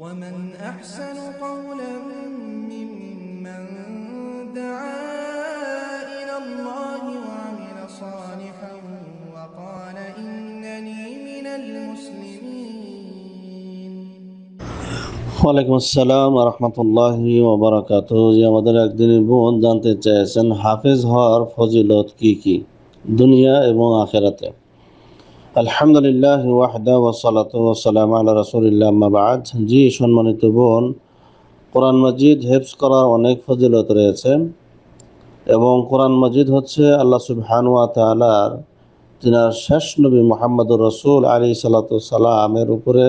ومن أحسن قولا ممن دعا إلى الله وعمل صالحا وقال إنني من المسلمين وعليكم السلام ورحمة الله وبركاته يا مدر اكدن بون دانت جائسن حافظ هار فضلات کی کی دنیا ابن آخرت আলহামদুলিল্লাহ ওয়াহদা ওসলাত আল্লাহ রসুলিল্লাহ মাবাদ জি সম্মানিত বোন কোরআন মজিদ হেফজ করার অনেক ফজিলত রয়েছে এবং কোরআন মজিদ হচ্ছে আল্লাহ সুবহানুয়া তালার তিনার শেষ নবী মোহাম্মদুর রসুল আলী সালাতামের উপরে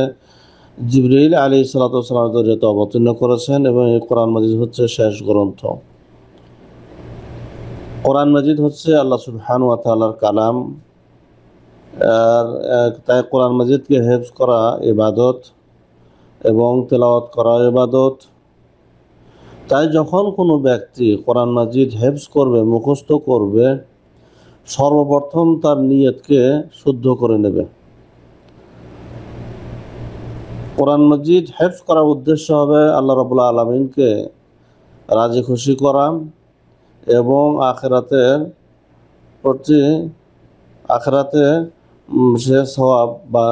জিবরিল আলী সালাতামের জড়িত অবতীর্ণ করেছেন এবং এই কোরআন মজিদ হচ্ছে শেষ গ্রন্থ কোরআন মজিদ হচ্ছে আল্লাহ সুবহানুয়া তালার কালাম আর তাই কোরআন মজিদকে হেফজ করা ইবাদত এবং তেলাওয়াত করা ইবাদত তাই যখন কোনো ব্যক্তি কোরআন মাজিদ হেফজ করবে মুখস্থ করবে সর্বপ্রথম তার নিয়তকে শুদ্ধ করে নেবে কোরআন মজিদ হেফজ করার উদ্দেশ্য হবে আল্লাহ রবুল্লা আলমিনকে রাজি খুশি করা এবং আখেরাতের প্রতি আখেরাতে সে হওয়া বা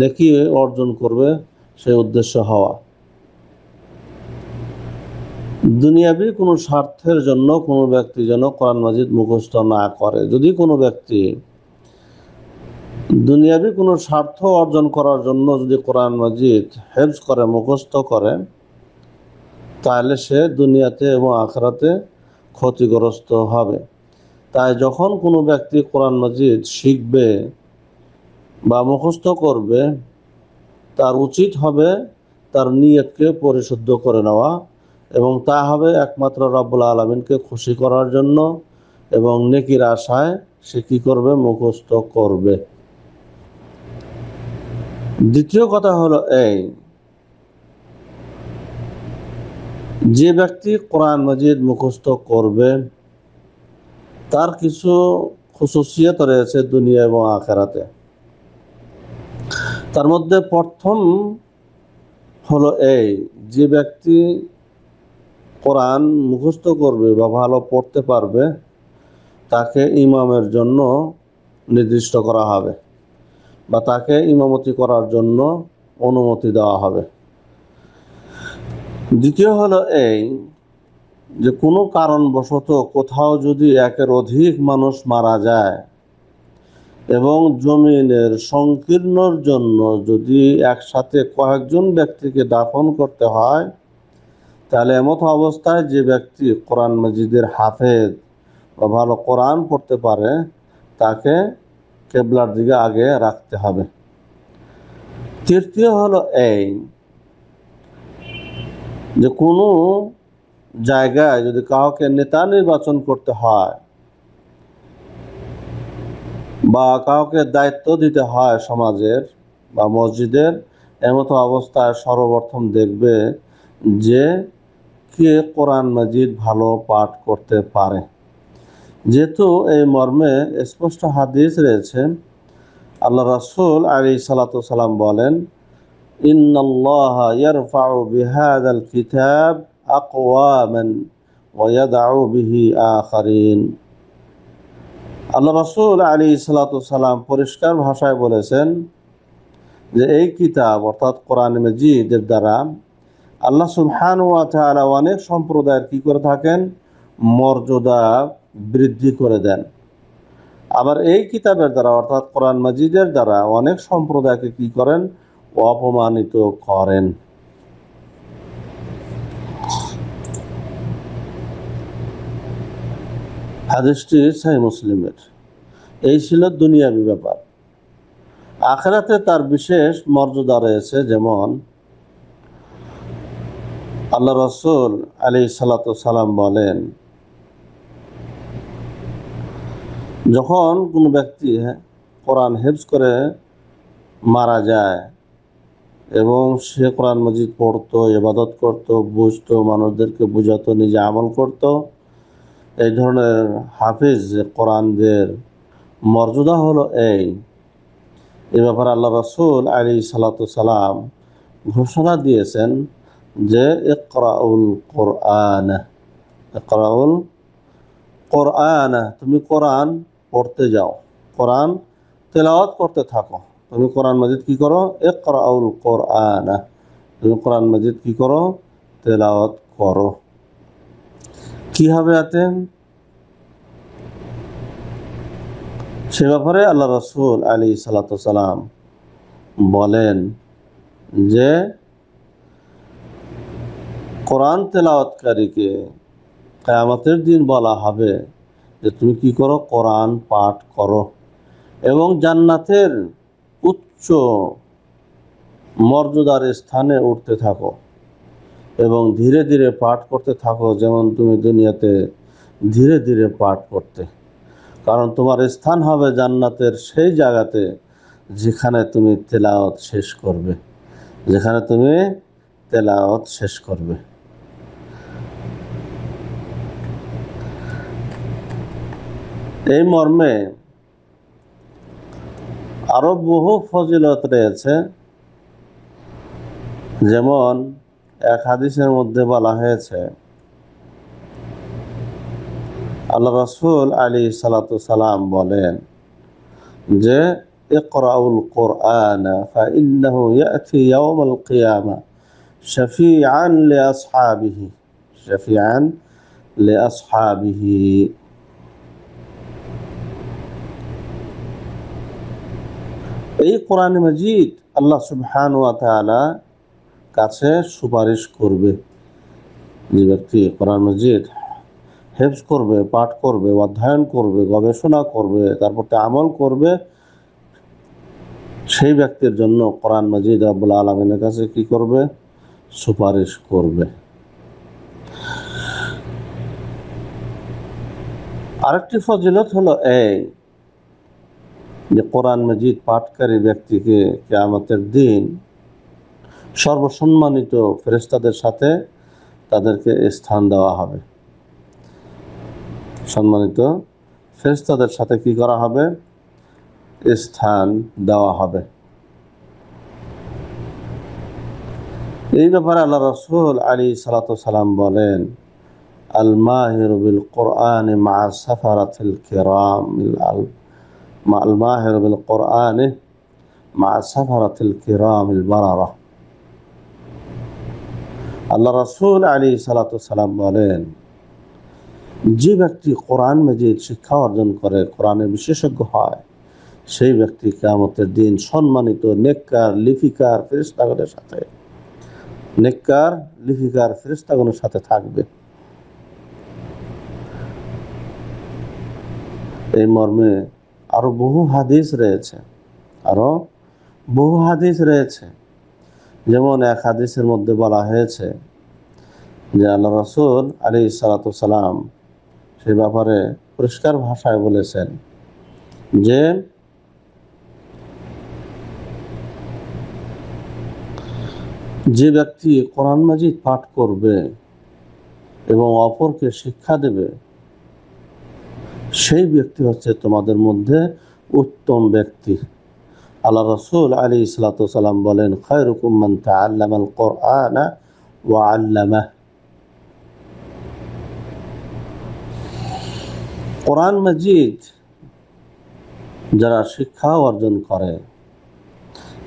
নেকি অর্জন করবে সেই উদ্দেশ্য হওয়া দুনিয়াবি কোনো স্বার্থের জন্য কোনো ব্যক্তি যেন কোরআন মাজিদ মুখস্থ না করে যদি কোনো ব্যক্তি দুনিয়াবি কোনো স্বার্থ অর্জন করার জন্য যদি কোরআন মাজিদ হেল্প করে মুখস্থ করে তাহলে সে দুনিয়াতে এবং আখড়াতে ক্ষতিগ্রস্ত হবে তাই যখন কোনো ব্যক্তি কোরআন মাজিদ শিখবে বা মুখস্থ করবে তার উচিত হবে তার নিয়তকে পরিশুদ্ধ করে নেওয়া এবং তা হবে একমাত্র রব্বুল আলমিনকে খুশি করার জন্য এবং নেকির আশায় সে কী করবে মুখস্থ করবে দ্বিতীয় কথা হলো এই যে ব্যক্তি কোরআন মজিদ মুখস্থ করবে তার কিছু খুশুসিয়ত রয়েছে দুনিয়া এবং আখেরাতে তার মধ্যে প্রথম হলো এই যে ব্যক্তি কোরআন মুখস্থ করবে বা ভালো পড়তে পারবে তাকে ইমামের জন্য নির্দিষ্ট করা হবে বা তাকে ইমামতি করার জন্য অনুমতি দেওয়া হবে দ্বিতীয় হলো এই যে কোনো কারণবশত কোথাও যদি একের অধিক মানুষ মারা যায় এবং জমিনের সংকীর্ণর জন্য যদি একসাথে কয়েকজন ব্যক্তিকে দাফন করতে হয় তাহলে এমত অবস্থায় যে ব্যক্তি কোরআন মজিদের হাফেজ বা ভালো কোরআন পড়তে পারে তাকে কেবলার দিকে আগে রাখতে হবে তৃতীয় হলো এই যে কোনো জায়গায় যদি কাউকে নেতা নির্বাচন করতে হয় বা কাউকে দায়িত্ব দিতে হয় সমাজের বা মসজিদের এমতো অবস্থায় সর্বপ্রথম দেখবে যে কে কোরআন মজিদ ভালো পাঠ করতে পারে যেহেতু এই মর্মে স্পষ্ট হাদিস রয়েছে আল্লাহ রাসুল আলী সালাতাম সালাম বলেন কিতাব আকওয়ামান আল্লাহ রসুল আলী সালাম পরিষ্কার ভাষায় বলেছেন যে এই কিতাব অর্থাৎ কোরআন মজিদের দ্বারা আল্লাহ সুলহান ওয়াতালা অনেক সম্প্রদায়ের কী করে থাকেন মর্যাদা বৃদ্ধি করে দেন আবার এই কিতাবের দ্বারা অর্থাৎ কোরআন মজিদের দ্বারা অনেক সম্প্রদায়কে কি করেন অপমানিত করেন হাদিসটি সাই মুসলিমের এই ছিল দুনিয়াবি ব্যাপার আখেরাতে তার বিশেষ মর্যাদা রয়েছে যেমন আল্লাহ রসুল আলী সালাম বলেন যখন কোন ব্যক্তি কোরআন হেফজ করে মারা যায় এবং সে কোরআন মজিদ পড়তো ইবাদত করত বুঝতো মানুষদেরকে বুঝাতো নিজে আমল করত এই ধরনের হাফিজ কোরআনদের মর্যাদা হলো এই এ ব্যাপারে আল্লাহ রসুল আলী সালাম ঘোষণা দিয়েছেন যে ইকরাউল কোরআন ইকরাউল কোরআন তুমি কোরআন পড়তে যাও কোরআন তেলাওয়াত করতে থাকো তুমি কোরআন মজিদ কি করো ইকরাউল কোরআন তুমি কোরআন মজিদ কি করো তেলাওয়াত করো কি হবে আতেন সে ব্যাপারে আল্লাহ রসুল আলী সালাতাম বলেন যে কোরআন তেলাওয়াতকারীকে কেয়ামতের দিন বলা হবে যে তুমি কি করো কোরআন পাঠ করো এবং জান্নাতের উচ্চ মর্যাদার স্থানে উঠতে থাকো এবং ধীরে ধীরে পাঠ করতে থাকো যেমন তুমি দুনিয়াতে ধীরে ধীরে পাঠ করতে কারণ তোমার স্থান হবে জান্নাতের সেই জায়গাতে যেখানে তুমি তেলাওয়াত শেষ করবে যেখানে তুমি তেলাওয়াত শেষ করবে এই মর্মে আরো বহু ফজিলত রয়েছে যেমন এক হাদিসের মধ্যে বলা হয়েছে আল্লাহ রসুল আলী সালাতাম বলেন যে ইকরাউল কোরআন فإنه يأتي يوم القيامة شفيعا لأصحابه شفيعا لأصحابه এই কোরআন মজিদ আল্লাহ সুবহান ওয়া তাআলা কাছে সুপারিশ করবে যে ব্যক্তি কোরআন মজিদ হেফজ করবে পাঠ করবে অধ্যয়ন করবে গবেষণা করবে তারপর আমল করবে সেই ব্যক্তির জন্য কোরআন মজিদ আব্বুল আলমিনের কাছে কি করবে সুপারিশ করবে আরেকটি ফজিলত হলো এই যে কোরআন মজিদ পাঠকারী ব্যক্তিকে কেয়ামতের দিন সর্বসম্মানিত ফেরেস্তাদের সাথে তাদেরকে স্থান দেওয়া হবে সম্মানিত ফেরেশতাদের সাথে কি করা হবে স্থান দেওয়া হবে এই ব্যাপারে আল্লাহ রসুল আলী সালাতাম বলেন আল মাহিরুবিল কোরআন মা সাফারাতিল কেরাম আল আল মাহিরুবিল কোরআন মা সাফারাতিল কেরাম ইল বারারা আল্লাহ রসুল আলী সালাতাম বলেন যে ব্যক্তি কোরআন মেজিদ শিক্ষা অর্জন করে কোরআনে বিশেষজ্ঞ হয় সেই ব্যক্তি কেমতের দিন সম্মানিত নেককার লিপিকার ফেরিস্তাগণের সাথে নেককার লিপিকার ফেরিস্তাগণের সাথে থাকবে এই মর্মে আরো বহু হাদিস রয়েছে আরো বহু হাদিস রয়েছে যেমন এক হাদিসের মধ্যে বলা হয়েছে যে আল্লাহ রসুল আলী সালাতাম সে ব্যাপারে পরিষ্কার ভাষায় বলেছেন যে যে ব্যক্তি কোরআন মাজিদ পাঠ করবে এবং অপরকে শিক্ষা দেবে সেই ব্যক্তি হচ্ছে তোমাদের মধ্যে উত্তম ব্যক্তি আল্লাহ রসুল আলী ইসলাতাম বলেন খয়রুকুম্মান তা আল্লামাল কোরআনা ও আল্লাহ কোরআন মজিদ যারা শিক্ষা অর্জন করে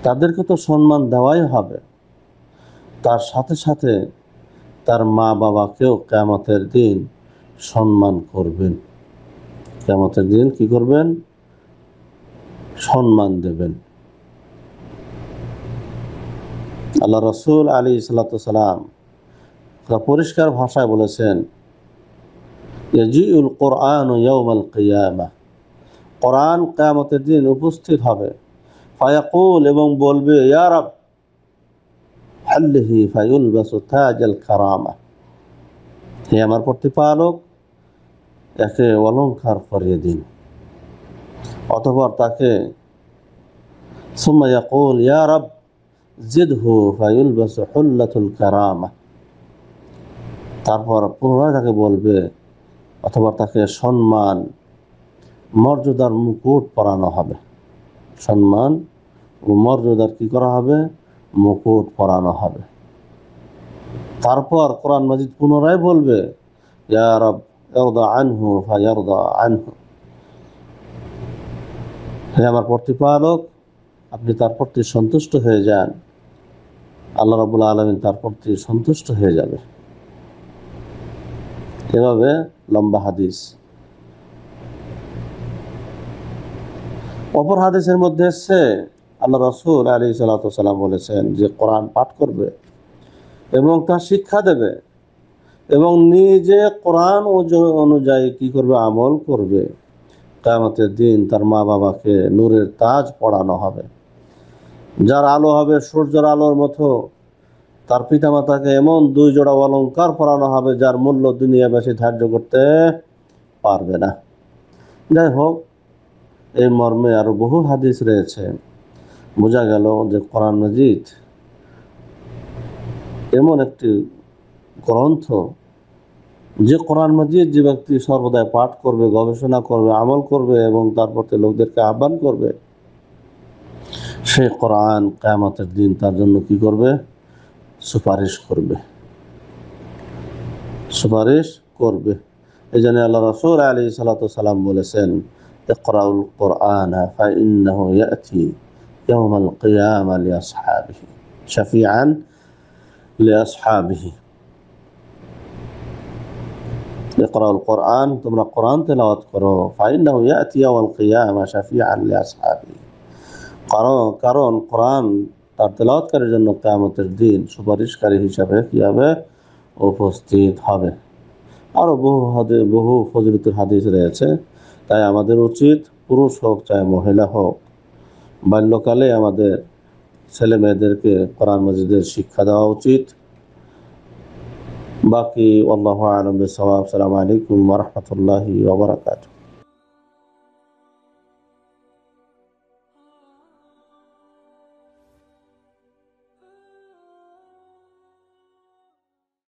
তাদেরকে তো সম্মান দেওয়াই হবে তার সাথে সাথে তার মা বাবাকেও কেমতের দিন সম্মান করবেন কেমতের দিন কি করবেন সম্মান দেবেন আল্লাহ রসুল আলী সাল্লা পরিষ্কার ভাষায় বলেছেন ইয়াজিউল কোরআন ইয়াউমাল কিয়ামা কোরআন কেয়ামতের দিন উপস্থিত হবে ফায়াকুল এবং বলবে ইয়ারব হাল্লিহি ফাইউল বাসু তাজাল কারামা হে আমার প্রতিপালক একে অলঙ্কার করিয়ে দিন অথবা তাকে সুমায়াকুল জিদ হু ফাইউল বাসু হুল্লাতুল কারামা তারপর পুনরায় তাকে বলবে অথবা তাকে সম্মান মর্যাদার মুকুট পরানো হবে সম্মান ও মর্যাদার কী করা হবে মুকুট পরানো হবে তারপর কোরআন মাজিদ পুনরায় বলবে আনহু আনহু হে আমার প্রতিপালক আপনি তার প্রতি সন্তুষ্ট হয়ে যান আল্লাহ রবুল্লা আলমিন তার প্রতি সন্তুষ্ট হয়ে যাবে এভাবে লম্বা হাদিস অপর হাদিসের মধ্যে এসছে আল্লাহ রসুল আলী সাল্লাম বলেছেন যে কোরআন পাঠ করবে এবং তার শিক্ষা দেবে এবং নিজে কোরআন অনুযায়ী কি করবে আমল করবে কামতের দিন তার মা বাবাকে নূরের তাজ পড়ানো হবে যার আলো হবে সূর্যের আলোর মতো তার পিতামাতাকে এমন দুই জোড়া অলঙ্কার পরানো হবে যার মূল্য দুনিয়াবাসী ধার্য করতে পারবে না যাই হোক এই মর্মে আরও বহু হাদিস রয়েছে বোঝা গেল যে কোরআন মজিদ এমন একটি গ্রন্থ যে কোরআন মজিদ যে ব্যক্তি সর্বদাই পাঠ করবে গবেষণা করবে আমল করবে এবং তার প্রতি লোকদেরকে আহ্বান করবে সে কোরআন কেয়ামতের দিন তার জন্য কি করবে সুপারিশ করবে সুপারিশ করবে এই জন্য আল্লাহ রসুল আলী সালাতাম বলেছেন ইকরাউল কোরআন فإنه يأتي يوم القيامة لأصحابه شفيعا لأصحابه اقرأ القرآن ثم القرآن تلاوت করো فإنه يأتي يوم القيامة شفيعا لأصحابه কারণ কারণ তার তেলাওয়াতকারীর জন্য কেয়ামতের দিন সুপারিশকারী হিসাবে কি হবে উপস্থিত হবে আরও বহু হাদে বহু ফজলতের হাদিস রয়েছে তাই আমাদের উচিত পুরুষ হোক চাই মহিলা হোক বাল্যকালে আমাদের ছেলে মেয়েদেরকে কোরআন মজিদের শিক্ষা দেওয়া উচিত বাকি والله আলম সালাম السلام عليكم ورحمة